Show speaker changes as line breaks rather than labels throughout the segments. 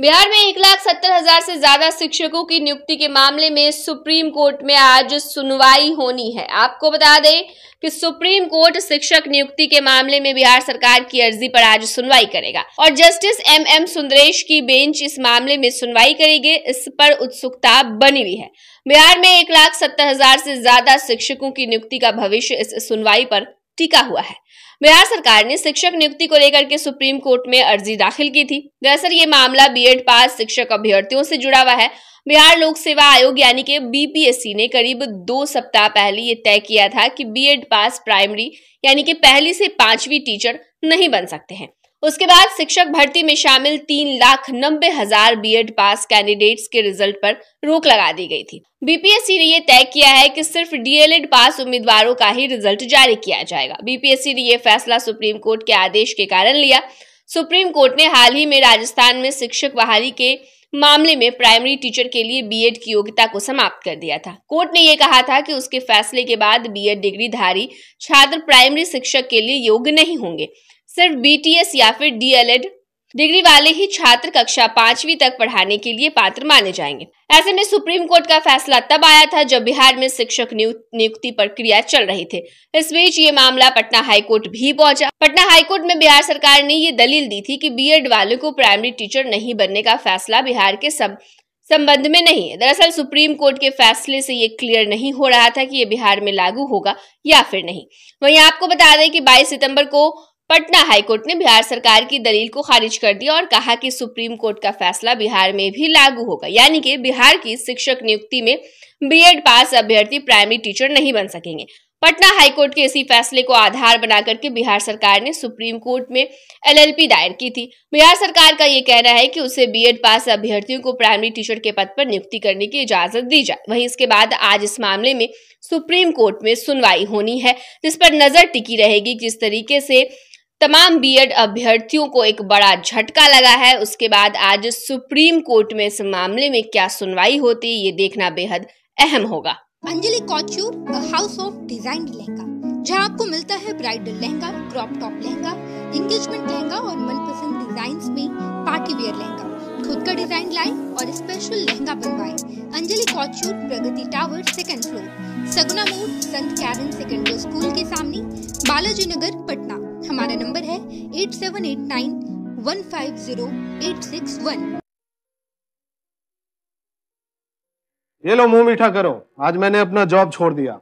बिहार में एक लाख सत्तर हजार से ज्यादा शिक्षकों की नियुक्ति के मामले में सुप्रीम कोर्ट में आज सुनवाई होनी है आपको बता दें कि सुप्रीम कोर्ट शिक्षक नियुक्ति के मामले में बिहार सरकार की अर्जी पर आज सुनवाई करेगा और जस्टिस एम एम सुंदरेश की बेंच इस मामले में सुनवाई करेगी इस पर उत्सुकता बनी हुई है बिहार में एक लाख सत्तर हजार से ज्यादा शिक्षकों की नियुक्ति का भविष्य इस सुनवाई पर टिका हुआ है बिहार सरकार ने शिक्षक नियुक्ति को लेकर के सुप्रीम कोर्ट में अर्जी दाखिल की थी दरअसल ये मामला बीएड पास शिक्षक अभ्यर्थियों से जुड़ा हुआ है बिहार लोक सेवा आयोग यानी कि बीपीएससी ने करीब दो सप्ताह पहले ये तय किया था कि बीएड पास प्राइमरी यानी कि पहली से पांचवी टीचर नहीं बन सकते हैं उसके बाद शिक्षक भर्ती में शामिल तीन लाख नब्बे हजार बी पास कैंडिडेट्स के रिजल्ट पर रोक लगा दी गई थी बीपीएससी ने यह तय किया है कि सिर्फ डीएलएड पास उम्मीदवारों का ही रिजल्ट जारी किया जाएगा बीपीएससी ने यह फैसला सुप्रीम कोर्ट के आदेश के कारण लिया सुप्रीम कोर्ट ने हाल ही में राजस्थान में शिक्षक बहाली के मामले में प्राइमरी टीचर के लिए बीएड की योग्यता को समाप्त कर दिया था कोर्ट ने यह कहा था कि उसके फैसले के बाद बीएड धारी छात्र प्राइमरी शिक्षक के लिए योग्य नहीं होंगे सिर्फ बीटीएस या फिर डीएलएड डिग्री वाले ही छात्र कक्षा पांचवी तक पढ़ाने के लिए पात्र माने जाएंगे ऐसे में सुप्रीम कोर्ट का फैसला तब आया था जब बिहार में शिक्षक नियुक्ति प्रक्रिया चल रही थी इस बीच ये मामला पटना हाईकोर्ट भी पहुंचा पटना हाईकोर्ट में बिहार सरकार ने ये दलील दी थी कि बीएड वाले को प्राइमरी टीचर नहीं बनने का फैसला बिहार के सब संबंध में नहीं है दरअसल सुप्रीम कोर्ट के फैसले से ये क्लियर नहीं हो रहा था कि ये बिहार में लागू होगा या फिर नहीं वहीं आपको बता दें कि 22 सितंबर को पटना हाईकोर्ट ने बिहार सरकार की दलील को खारिज कर दिया और कहा कि सुप्रीम कोर्ट का फैसला बिहार में भी लागू होगा यानी कि बिहार की शिक्षक नियुक्ति में बीएड पास अभ्यर्थी प्राइमरी टीचर नहीं बन सकेंगे पटना हाईकोर्ट के इसी फैसले को आधार बनाकर के बिहार सरकार ने सुप्रीम कोर्ट में एलएलपी दायर की थी बिहार सरकार का ये कहना है कि उसे बीएड पास अभ्यर्थियों को प्राइमरी टीचर के पद पर नियुक्ति करने की इजाजत दी जाए वहीं इसके बाद आज इस मामले में सुप्रीम कोर्ट में सुनवाई होनी है जिस पर नजर टिकी रहेगी किस तरीके से तमाम बीएड अभ्यर्थियों को एक बड़ा झटका लगा है उसके बाद आज सुप्रीम कोर्ट में इस मामले में क्या सुनवाई होती ये देखना बेहद अहम होगा
Anjali couture house of design lehenga जहां आपको मिलता है bridal lehenga crop top lehenga engagement lehenga और मनपसंद डिजाइन में पार्टी वेयर लहंगा खुद का डिजाइन लाए और स्पेशल लहंगा बनवाए Anjali couture Pragati tower second floor Saguna More Sant Karen secondary school के सामने बालाजी नगर हमारा नंबर है eight seven eight nine one five zero eight six one
ये लो मुंह मीठा करो आज मैंने अपना जॉब छोड़ दिया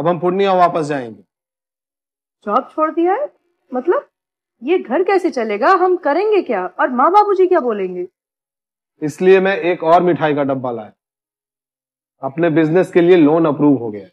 अब हम पूर्णिया वापस जाएंगे
जॉब छोड़ दिया है मतलब ये घर कैसे चलेगा हम करेंगे क्या और माँ बाबू जी क्या बोलेंगे
इसलिए मैं एक और मिठाई का डब्बा लाया अपने बिजनेस के लिए लोन अप्रूव हो गया है